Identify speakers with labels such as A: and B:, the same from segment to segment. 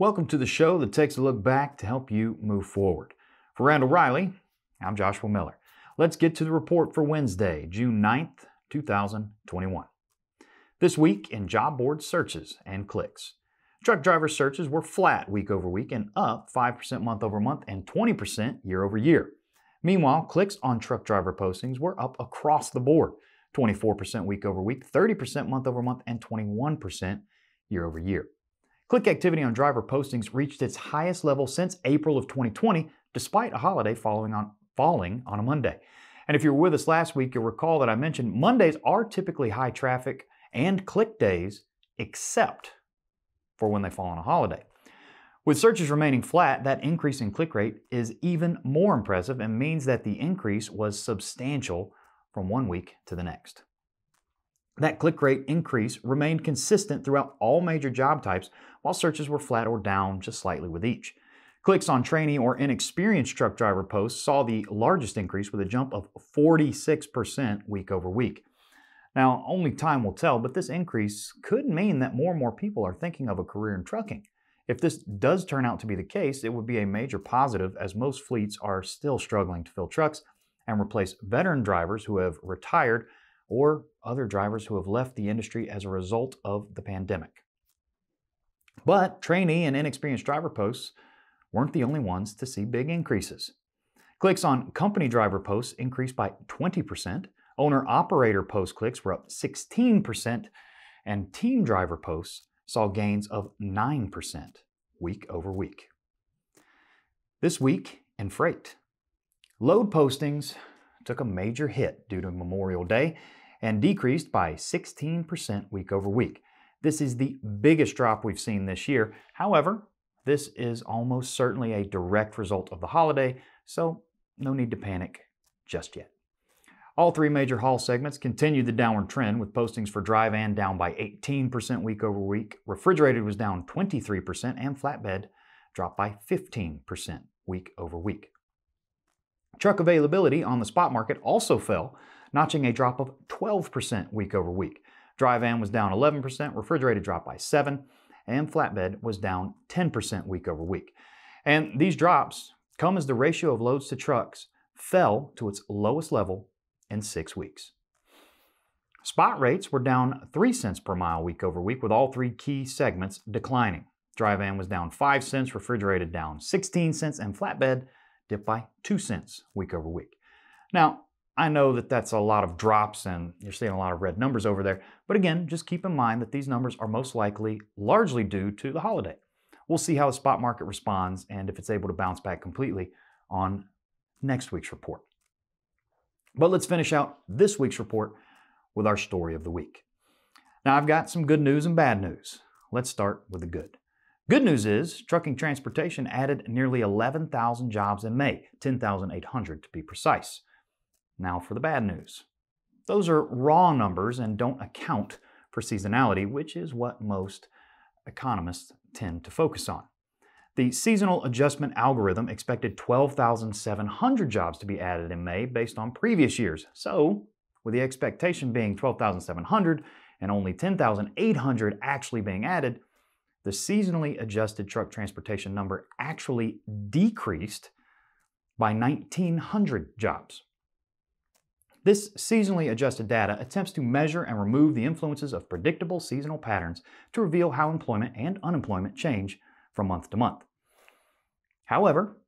A: Welcome to the show that takes a look back to help you move forward. For Randall Riley, I'm Joshua Miller. Let's get to the report for Wednesday, June 9th, 2021. This week in job board searches and clicks. Truck driver searches were flat week over week and up 5% month over month and 20% year over year. Meanwhile, clicks on truck driver postings were up across the board 24% week over week, 30% month over month, and 21% year over year. Click activity on driver postings reached its highest level since April of 2020, despite a holiday following on, falling on a Monday. And if you were with us last week, you'll recall that I mentioned Mondays are typically high traffic and click days, except for when they fall on a holiday. With searches remaining flat, that increase in click rate is even more impressive and means that the increase was substantial from one week to the next. That click rate increase remained consistent throughout all major job types, while searches were flat or down just slightly with each. Clicks on trainee or inexperienced truck driver posts saw the largest increase with a jump of 46% week over week. Now, only time will tell, but this increase could mean that more and more people are thinking of a career in trucking. If this does turn out to be the case, it would be a major positive as most fleets are still struggling to fill trucks and replace veteran drivers who have retired or other drivers who have left the industry as a result of the pandemic. But trainee and inexperienced driver posts weren't the only ones to see big increases. Clicks on company driver posts increased by 20%, owner operator post clicks were up 16%, and team driver posts saw gains of 9% week over week. This week in freight, load postings took a major hit due to Memorial Day and decreased by 16% week over week. This is the biggest drop we've seen this year. However, this is almost certainly a direct result of the holiday, so no need to panic just yet. All three major haul segments continued the downward trend, with postings for dry van down by 18% week over week, refrigerated was down 23%, and flatbed dropped by 15% week over week. Truck availability on the spot market also fell notching a drop of 12% week over week. Dry van was down 11%, refrigerated dropped by 7 and flatbed was down 10% week over week. And these drops come as the ratio of loads to trucks fell to its lowest level in six weeks. Spot rates were down 3 cents per mile week over week, with all three key segments declining. Dry van was down 5 cents, refrigerated down 16 cents, and flatbed dipped by 2 cents week over week. Now, I know that that's a lot of drops and you're seeing a lot of red numbers over there. But again, just keep in mind that these numbers are most likely largely due to the holiday. We'll see how the spot market responds and if it's able to bounce back completely on next week's report. But let's finish out this week's report with our story of the week. Now, I've got some good news and bad news. Let's start with the good. Good news is trucking transportation added nearly 11,000 jobs in May, 10,800 to be precise. Now for the bad news. Those are raw numbers and don't account for seasonality, which is what most economists tend to focus on. The seasonal adjustment algorithm expected 12,700 jobs to be added in May based on previous years. So, with the expectation being 12,700 and only 10,800 actually being added, the seasonally adjusted truck transportation number actually decreased by 1,900 jobs. This seasonally adjusted data attempts to measure and remove the influences of predictable seasonal patterns to reveal how employment and unemployment change from month to month. However,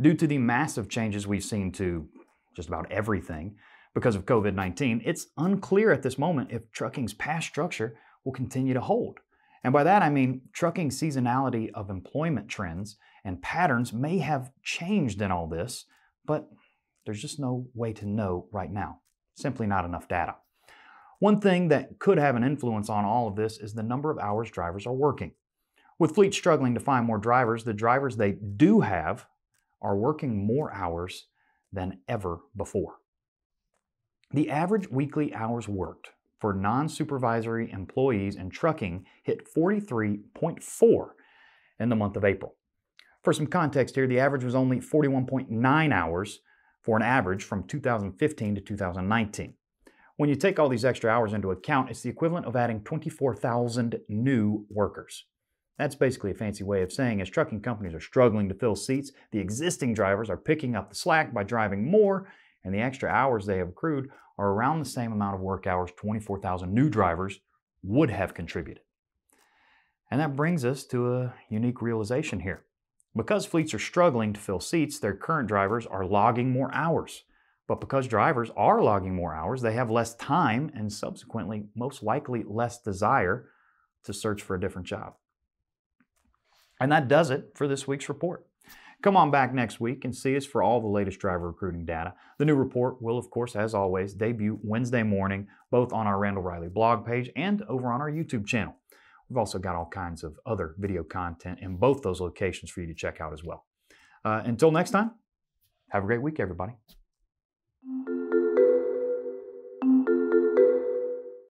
A: due to the massive changes we've seen to just about everything because of COVID 19, it's unclear at this moment if trucking's past structure will continue to hold. And by that I mean trucking seasonality of employment trends and patterns may have changed in all this, but there's just no way to know right now. Simply not enough data. One thing that could have an influence on all of this is the number of hours drivers are working. With fleets struggling to find more drivers, the drivers they do have are working more hours than ever before. The average weekly hours worked for non supervisory employees in trucking hit 43.4 in the month of April. For some context here, the average was only 41.9 hours for an average from 2015 to 2019. When you take all these extra hours into account, it's the equivalent of adding 24,000 new workers. That's basically a fancy way of saying as trucking companies are struggling to fill seats, the existing drivers are picking up the slack by driving more, and the extra hours they have accrued are around the same amount of work hours 24,000 new drivers would have contributed. And that brings us to a unique realization here. Because fleets are struggling to fill seats, their current drivers are logging more hours. But because drivers are logging more hours, they have less time and subsequently, most likely, less desire to search for a different job. And that does it for this week's report. Come on back next week and see us for all the latest driver recruiting data. The new report will, of course, as always, debut Wednesday morning, both on our Randall Riley blog page and over on our YouTube channel. We've also got all kinds of other video content in both those locations for you to check out as well. Uh, until next time, have a great week, everybody.